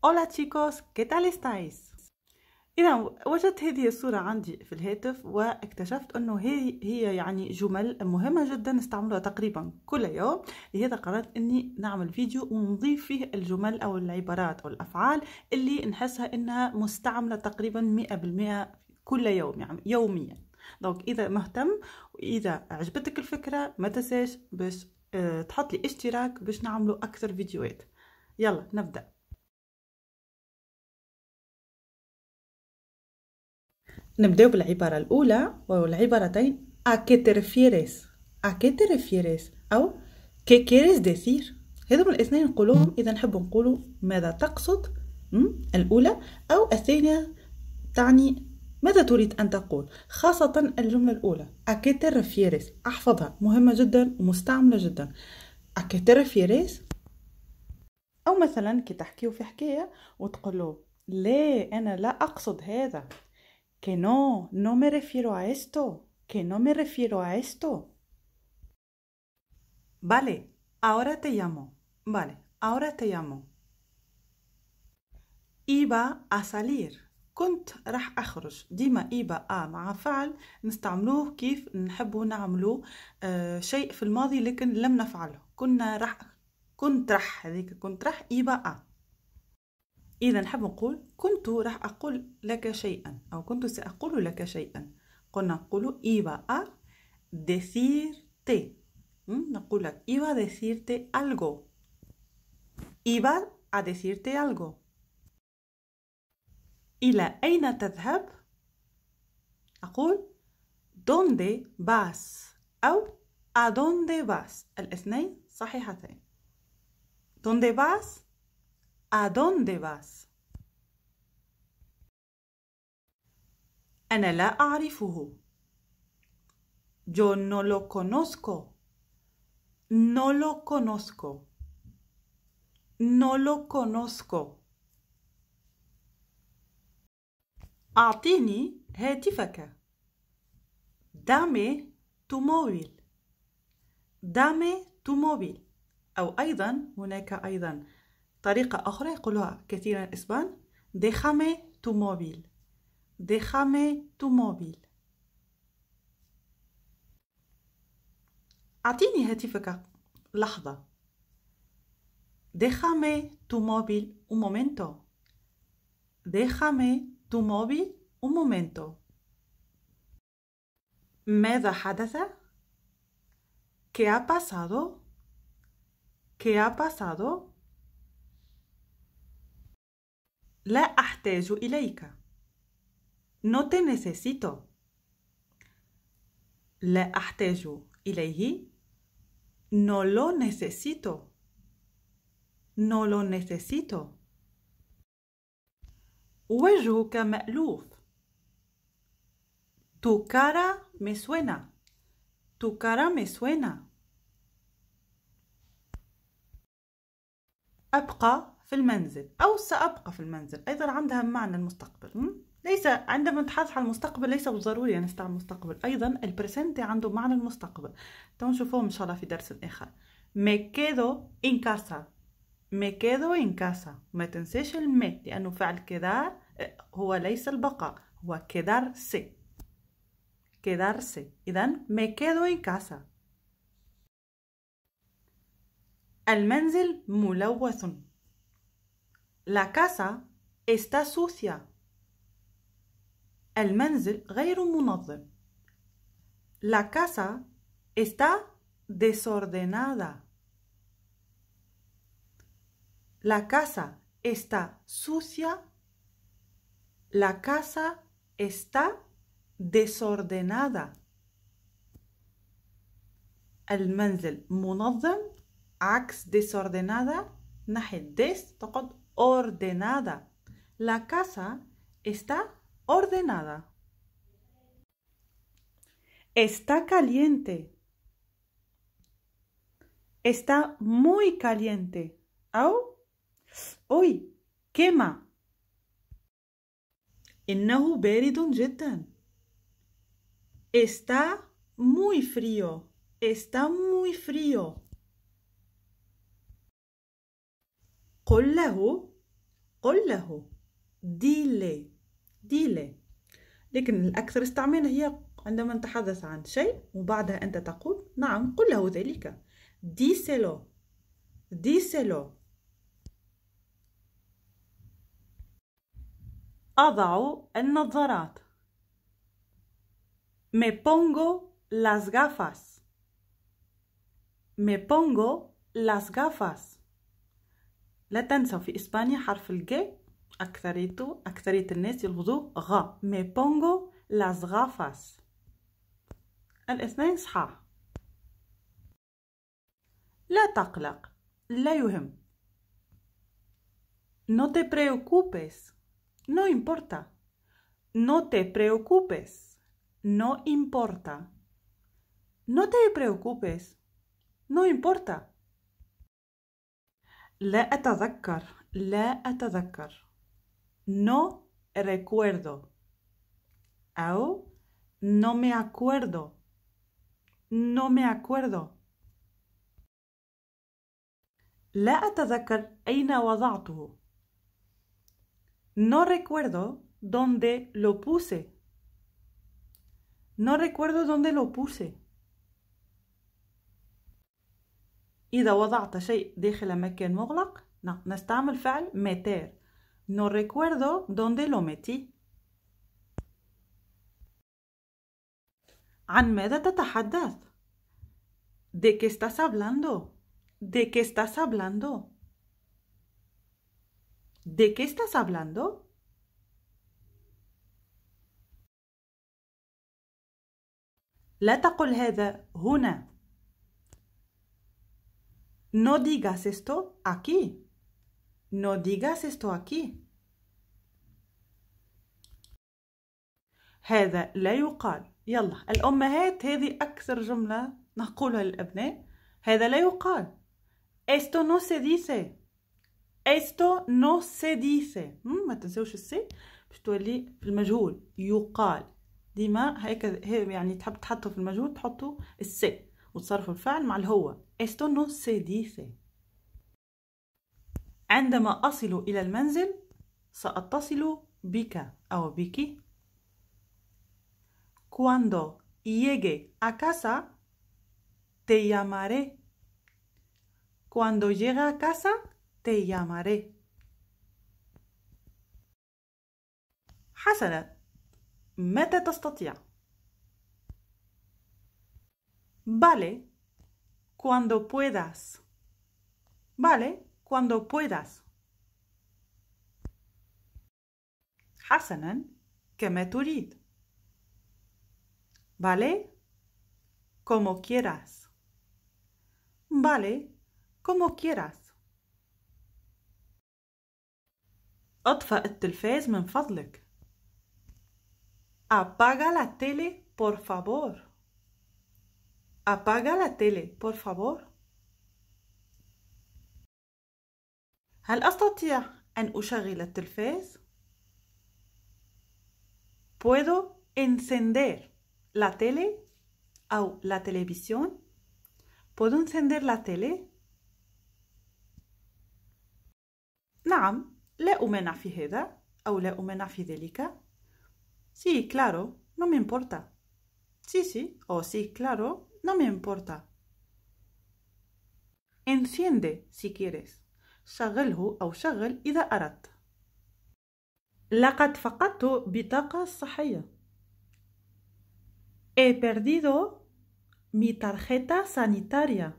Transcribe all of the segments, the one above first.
Hola chicos, ¿qué tal estáis? إذا وجدت هذه الصورة عندي في الهاتف واكتشفت أنه هي هي يعني جمل مهمة جدا نستعملها تقريبا كل يوم لهذا قررت أني نعمل فيديو ونضيف فيه الجمل أو العبارات أو الأفعال اللي نحسها أنها مستعملة تقريبا 100% كل يوم يعني يوميا دونك إذا مهتم وإذا عجبتك الفكرة ما تنساش باش آه، تحط لي اشتراك باش نعملوا أكثر فيديوهات يلا نبدأ نبداو بالعبارة الأولى والعبارتين a qué te refieres a qué te refieres أو qué quieres decir هذوما الاثنين نقولوهم إذا نحب نقولو ماذا تقصد الأولى أو الثانية تعني ماذا تريد أن تقول خاصة الجملة الأولى a qué te refieres أحفظها مهمة جدا ومستعملة جدا a qué te refieres أو مثلا كي تحكيو في حكاية وتقولوا لا أنا لا أقصد هذا Que no, no me refiero a esto, que no me refiero a esto. Vale, ahora te llamo. Vale, ahora te llamo. إيبا salir. كنت راح أخرج ديما إيبا أ آه، مع فعل نستعملوه كيف نحبو نعملو آه شيء في الماضي لكن لم نفعله كنا راح كنت راح هذيك كنت راح إيبا أ آه. إذا نحب نقول كنت راح أقول لك شيئا أو كنت سأقول لك شيئا قلنا نقول إيبا أ decirte نقول لك إيبا decirte algo إيبا a decirte algo إلى أين تذهب؟ أقول donde vas أو a dónde vas الاثنين صحيحتين donde vas ¿A dónde vas? أنا لا أعرفه. Yo no lo conozco. No lo conozco. No lo conozco. أعطيني هاتفك. Dame tu móvil. Dame tu móvil. أو أيضا هناك أيضا طريقة أخرى يقولوها كثيرا الإسبان déjame tu móvil déjame tu móvil أعطيني هاتفك لحظة déjame tu móvil un momento déjame tu móvil un momento ماذا حدث؟ ¿Qué ha pasado? ¿Qué ha pasado? y le No te necesito. La ahteju ileihi. No lo necesito. No lo necesito. me مألوف. Tu cara me suena. Tu cara me suena. في المنزل أو سأبقى في المنزل أيضا عندها معنى المستقبل ليس عندما نتحدث عن المستقبل ليس بالضروري نستعمل المستقبل أيضا البرسنتي عنده معنى المستقبل تو نشوفوه إن شاء الله في درس آخر me quedo en casa me quedo en casa ما تنساش المي لأنه فعل كدار هو ليس البقاء هو كدار سي كدار سي إذا me quedo en casa المنزل ملوث La casa está sucia. El menzil غير منظم. La casa está desordenada. La casa está sucia. La casa está desordenada. El menzil منظم عكس desordenada ordenada. La casa está ordenada. Está caliente. Está muy caliente. ¿Au? Uy, quema. Está muy frío. Está muy frío. قل له قل له ديلي ديلي لكن الأكثر استعمالا هي عندما نتحدث عن شيء وبعدها أنت تقول نعم قل له ذلك دي ديسلو أضع النظارات Me pongo las gafas. Me pongo las gafas. لا تنسوا في اسبانيا حرف الجي اكثريتو اكثريه الناس يلفظوه غا مي بونغو لاز غافاس الاثنين صحاح لا تقلق لا يهم no te preocupes no importa no te preocupes no importa no te preocupes no importa Le أتذكر Le أتذكر no recuerdo أو no me acuerdo no me acuerdo لا أتذكر أين no recuerdo dónde lo puse no recuerdo dónde lo puse إذا وضعت شيء داخل مكان مغلق نستعمل فعل meter no recuerdo donde lo metí عن ماذا تتحدث؟ ¿De qué estás hablando? ¿De qué estás hablando? ¿De qué estás hablando? لا تقل هذا هنا No digas esto aquí. No digas esto aquí. هذا لا يقال يلا الأمهات هذه أكثر جملة نقولها للأبناء هذا لا يقال esto no se dice esto no se dice ما تنسوش السي باش تولي في المجهول يقال ديما هكذا يعني تحب تحطه في المجهول تحطه السي وتصرف الفعل مع الهو Esto no se dice. سأتصل بك أو Cuando llegue a casa te llamaré. Cuando llegue a casa te llamaré. حسنا متى تستطيع؟ Vale, cuando puedas. ¿Vale? Cuando puedas. que me turid? ¿Vale? Como quieras. ¿Vale? Como quieras. el televisor, por favor. Apaga la tele, por favor. Apaga la tele, por favor. هل أستطيع أن أشغل التلفاز؟ Puedo encender la tele o la televisión. Puedo encender la tele. نعم لا أمانع في هذا أو لا Sí, claro, no me importa. Sí, sí, o oh, sí, claro, no me importa. Enciende si quieres. شغله أو شغل arat. أردت. لقد فقدت بطاقة He perdido mi tarjeta sanitaria.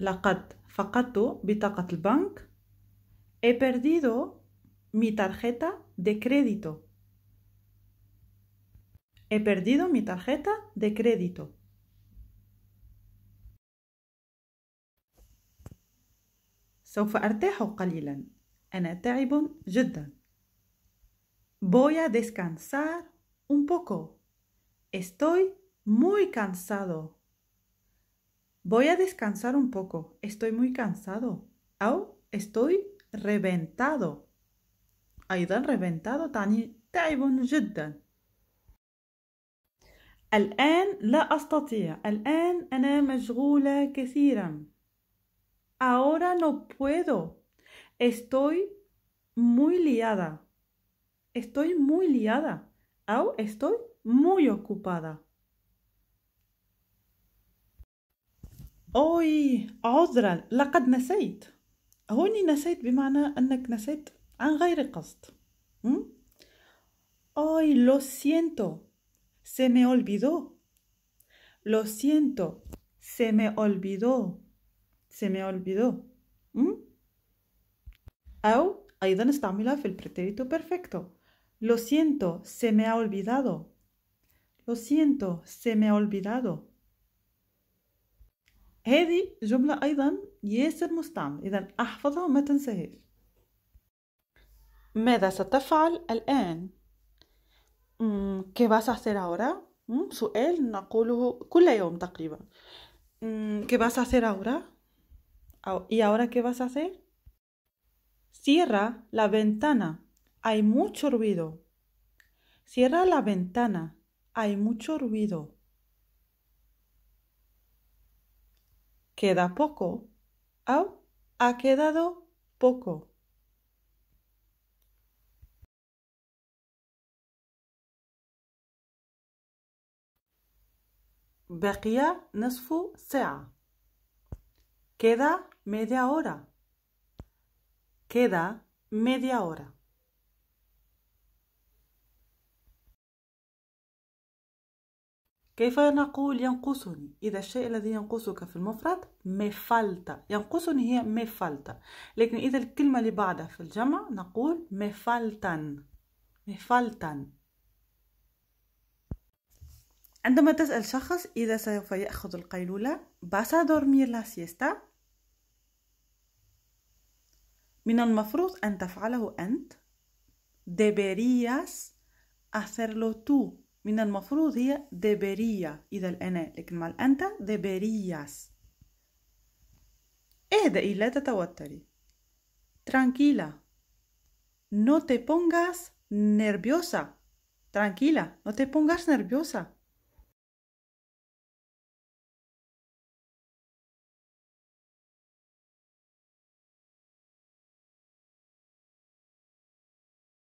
لقد فقدت el البنك. He perdido mi tarjeta de crédito. He perdido mi tarjeta de crédito. سوف أرتاح قليلا. أنا تعب Voy a descansar un poco. Estoy muy cansado. Voy a descansar un poco. Estoy muy cansado. Au, estoy reventado. reventado tani جدا. الآن لا أستطيع الآن أنا مشغولة كثيرا Ahora no puedo Estoy muy liada Estoy muy liada أو estoy muy ocupada أوي عذرا لقد نسيت هوني نسيت بمعنى أنك نسيت عن غير قصد أوي lo siento Se me olvidó. Lo siento. Se me olvidó. Se me olvidó. oh Au, ahí está el pretérito perfecto. Lo siento. Se me ha olvidado. Lo siento. Se me ha olvidado. Mm, ¿qué vas a hacer ahora? Mm, mm, ¿qué vas a hacer ahora? ¿y ahora qué vas a hacer? Cierra la ventana. Hay mucho ruido. Cierra la ventana. Hay mucho ruido. Queda poco. ha quedado poco. بقي نصف ساعة queda media hora queda media hora كيف نقول ينقصني إذا الشيء الذي ينقصك في المفرد me falta ينقصني هي me falta لكن إذا الكلمة اللي بعدها في الجمع نقول me faltan me faltan عندما تسأل شخص إذا سوف يأخذ القيلولة باسا دورمير لا سيستا من المفروض أن تفعله أنت deberías hacerlo tú من المفروض هي ديبيريا إذا الأنا لكن مع الأنت ديبيرياس اهدئي لا تتوتري tranquila no te pongas nerviosa tranquila no te pongas nerviosa